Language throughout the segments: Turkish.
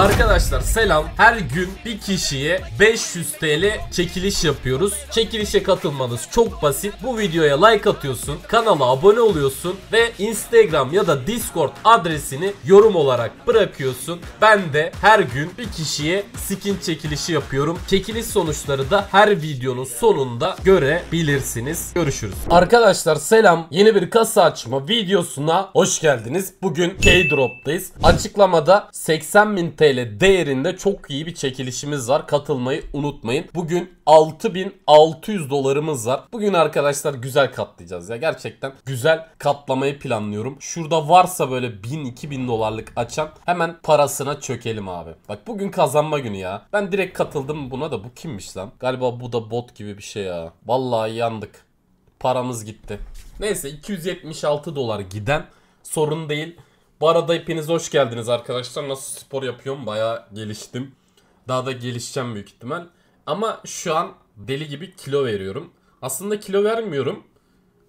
Arkadaşlar selam. Her gün bir kişiye 500 TL çekiliş yapıyoruz. Çekilişe katılmanız çok basit. Bu videoya like atıyorsun, kanala abone oluyorsun ve Instagram ya da Discord adresini yorum olarak bırakıyorsun. Ben de her gün bir kişiye skin çekilişi yapıyorum. Çekiliş sonuçları da her videonun sonunda görebilirsiniz. Görüşürüz. Arkadaşlar selam. Yeni bir kasa açma videosuna hoş geldiniz. Bugün K-Drop'tayız. Açıklamada 80.000 TL TL değerinde çok iyi bir çekilişimiz var. Katılmayı unutmayın. Bugün 6600 dolarımız var. Bugün arkadaşlar güzel katlayacağız ya. Gerçekten güzel katlamayı planlıyorum. Şurada varsa böyle 1000-2000 dolarlık açan hemen parasına çökelim abi. Bak bugün kazanma günü ya. Ben direkt katıldım buna da bu kimmiş lan? Galiba bu da bot gibi bir şey ya. Vallahi yandık. Paramız gitti. Neyse 276 dolar giden sorun değil. Bu arada hepiniz hoş geldiniz arkadaşlar. Nasıl spor yapıyorum? Baya geliştim. Daha da gelişeceğim büyük ihtimal. Ama şu an deli gibi kilo veriyorum. Aslında kilo vermiyorum.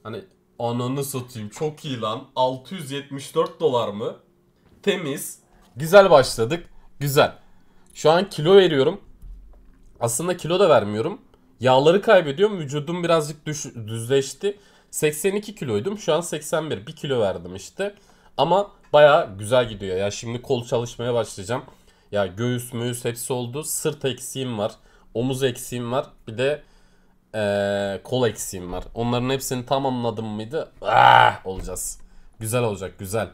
Hani ananı satayım çok iyi lan. 674 dolar mı? Temiz. Güzel başladık. Güzel. Şu an kilo veriyorum. Aslında kilo da vermiyorum. Yağları kaybediyorum. Vücudum birazcık düş, düzleşti. 82 kiloydum. Şu an 81. bir kilo verdim işte. Ama baya güzel gidiyor. Ya şimdi kol çalışmaya başlayacağım. Ya göğüs müğüs hepsi oldu. Sırt eksiğim var. Omuz eksiğim var. Bir de ee, kol eksiğim var. Onların hepsini tamamladım mıydı? Ah, olacağız. Güzel olacak güzel.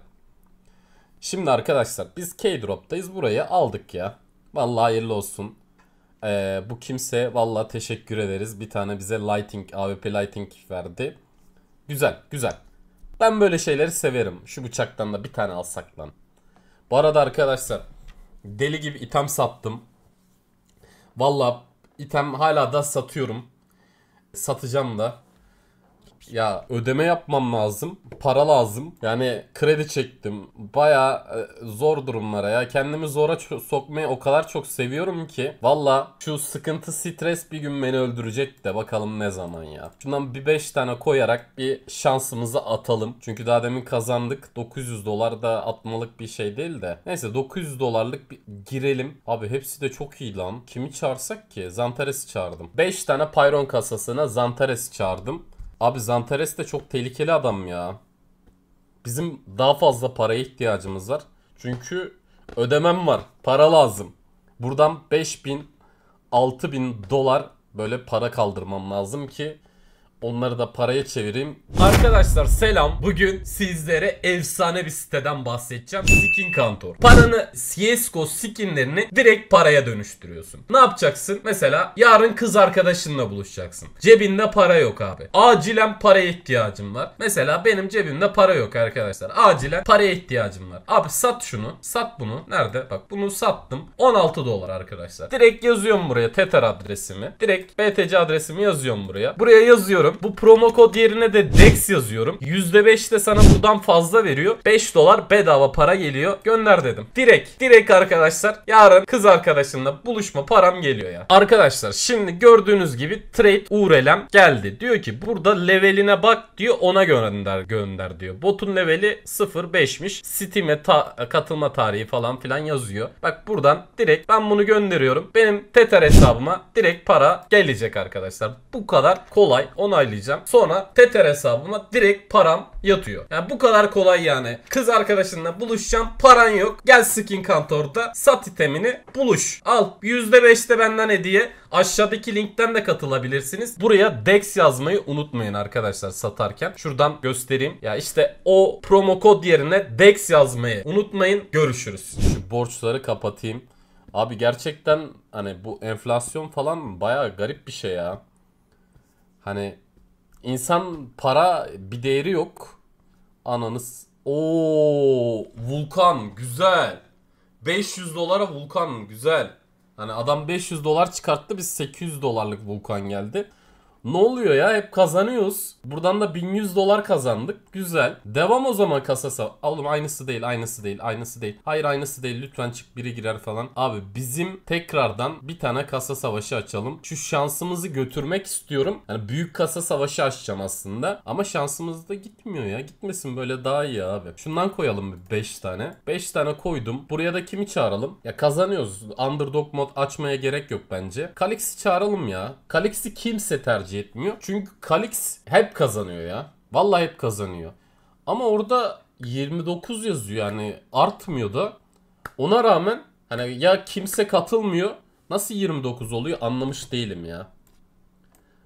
Şimdi arkadaşlar biz K-Drop'tayız. Burayı aldık ya. Vallahi hayırlı olsun. Ee, bu kimse vallahi teşekkür ederiz. Bir tane bize lighting, AWP lighting verdi. Güzel güzel. Ben böyle şeyleri severim. Şu bıçaktan da bir tane alsak lan. Bu arada arkadaşlar deli gibi item sattım. Valla item hala da satıyorum. Satacağım da. Ya ödeme yapmam lazım. Para lazım. Yani kredi çektim. Baya e, zor durumlara ya. Kendimi zora sokmayı o kadar çok seviyorum ki. Valla şu sıkıntı stres bir gün beni öldürecek de bakalım ne zaman ya. Şundan bir 5 tane koyarak bir şansımızı atalım. Çünkü daha demin kazandık. 900 dolar da atmalık bir şey değil de. Neyse 900 dolarlık bir girelim. Abi hepsi de çok iyi lan. Kimi çağırsak ki? Zantares'i çağırdım. 5 tane Pyron kasasına Zantares'i çağırdım. Abi Zantares de çok tehlikeli adam ya. Bizim daha fazla paraya ihtiyacımız var. Çünkü ödemem var. Para lazım. Buradan 5000 6000 dolar böyle para kaldırmam lazım ki Onları da paraya çevireyim. Arkadaşlar selam. Bugün sizlere efsane bir siteden bahsedeceğim. Skin Kantor. Paranı CSGO skinlerini direkt paraya dönüştürüyorsun. Ne yapacaksın? Mesela yarın kız arkadaşınla buluşacaksın. Cebinde para yok abi. Acilen paraya ihtiyacım var. Mesela benim cebimde para yok arkadaşlar. Acilen paraya ihtiyacım var. Abi sat şunu. Sat bunu. Nerede? Bak bunu sattım. 16 dolar arkadaşlar. Direkt yazıyorum buraya Tether adresimi. Direkt BTC adresimi yazıyorum buraya. Buraya yazıyorum basıyorum. Bu promo kod yerine de DEX yazıyorum. %5 de sana buradan fazla veriyor. 5 dolar bedava para geliyor. Gönder dedim. Direkt, direkt arkadaşlar yarın kız arkadaşımla buluşma param geliyor ya. Arkadaşlar şimdi gördüğünüz gibi trade URL'em geldi. Diyor ki burada leveline bak diyor ona gönder gönder diyor. Botun leveli 0.5'miş. Steam'e ta katılma tarihi falan filan yazıyor. Bak buradan direkt ben bunu gönderiyorum. Benim Tether hesabıma direkt para gelecek arkadaşlar. Bu kadar kolay. Ona onaylayacağım. Sonra Tether hesabıma direkt param yatıyor. Yani bu kadar kolay yani. Kız arkadaşınla buluşacağım paran yok. Gel skin kantorda sat itemini buluş. Al %5'te benden hediye. Aşağıdaki linkten de katılabilirsiniz. Buraya DEX yazmayı unutmayın arkadaşlar satarken. Şuradan göstereyim. Ya işte o promo kod yerine DEX yazmayı unutmayın. Görüşürüz. Şu borçları kapatayım. Abi gerçekten hani bu enflasyon falan baya garip bir şey ya. Hani İnsan para bir değeri yok. Ananız. Oo Vulkan güzel. 500 dolara Vulkan güzel. Hani adam 500 dolar çıkarttı biz 800 dolarlık Vulkan geldi. Ne oluyor ya? Hep kazanıyoruz. Buradan da 1100 dolar kazandık. Güzel. Devam o zaman kasasa. Oğlum aynısı değil, aynısı değil, aynısı değil. Hayır aynısı değil. Lütfen çık biri girer falan. Abi bizim tekrardan bir tane kasa savaşı açalım. Şu şansımızı götürmek istiyorum. Yani büyük kasa savaşı açacağım aslında. Ama şansımız da gitmiyor ya. Gitmesin böyle daha iyi abi. Şundan koyalım 5 tane. 5 tane koydum. Buraya da kimi çağıralım? Ya kazanıyoruz. Underdog mod açmaya gerek yok bence. Kalix'i çağıralım ya. Kalix'i kimse tercih tercih Çünkü Kalix hep kazanıyor ya. Vallahi hep kazanıyor. Ama orada 29 yazıyor yani artmıyor da. Ona rağmen hani ya kimse katılmıyor. Nasıl 29 oluyor anlamış değilim ya.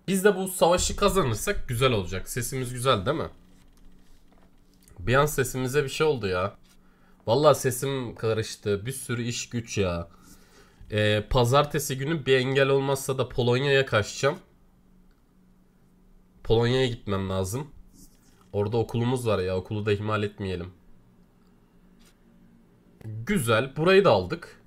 Biz de bu savaşı kazanırsak güzel olacak. Sesimiz güzel değil mi? Bir an sesimize bir şey oldu ya. Vallahi sesim karıştı. Bir sürü iş güç ya. Ee, pazartesi günü bir engel olmazsa da Polonya'ya kaçacağım. Polonya'ya gitmem lazım. Orada okulumuz var ya okulu da ihmal etmeyelim. Güzel burayı da aldık.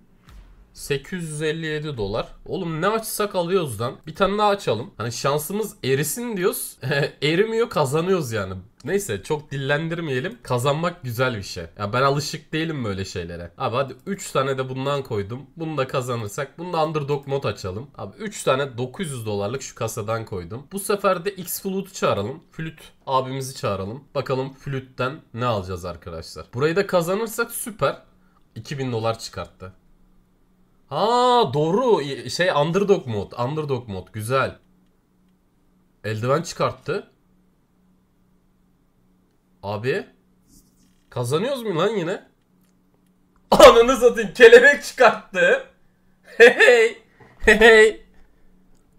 857 dolar. Oğlum ne açsak alıyoruz lan. Bir tane daha açalım. Hani şansımız erisin diyoruz. Erimiyor kazanıyoruz yani. Neyse çok dillendirmeyelim. Kazanmak güzel bir şey. Ya ben alışık değilim böyle şeylere. Abi hadi 3 tane de bundan koydum. Bunu da kazanırsak bunu da underdog mod açalım. Abi 3 tane 900 dolarlık şu kasadan koydum. Bu sefer de X Flut'u çağıralım. Flüt abimizi çağıralım. Bakalım Flüt'ten ne alacağız arkadaşlar. Burayı da kazanırsak süper. 2000 dolar çıkarttı. Ha doğru şey underdog mod. Underdog mod güzel. Eldiven çıkarttı. Abi. Kazanıyoruz mu lan yine? Ananı satayım kelebek çıkarttı. Hey hey. Hey hey.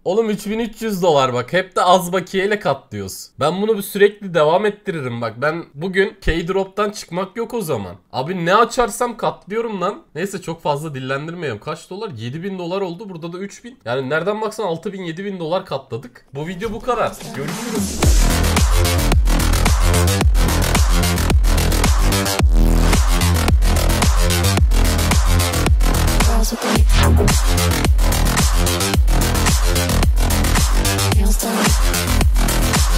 Oğlum 3300 dolar bak hep de az bakiyeyle katlıyoruz. Ben bunu bir sürekli devam ettiririm bak. Ben bugün K-Drop'tan çıkmak yok o zaman. Abi ne açarsam katlıyorum lan. Neyse çok fazla dillendirmeyeyim. Kaç dolar? 7000 dolar oldu. Burada da 3000. Yani nereden baksan 6000-7000 dolar katladık. Bu video bu kadar. Görüşürüz.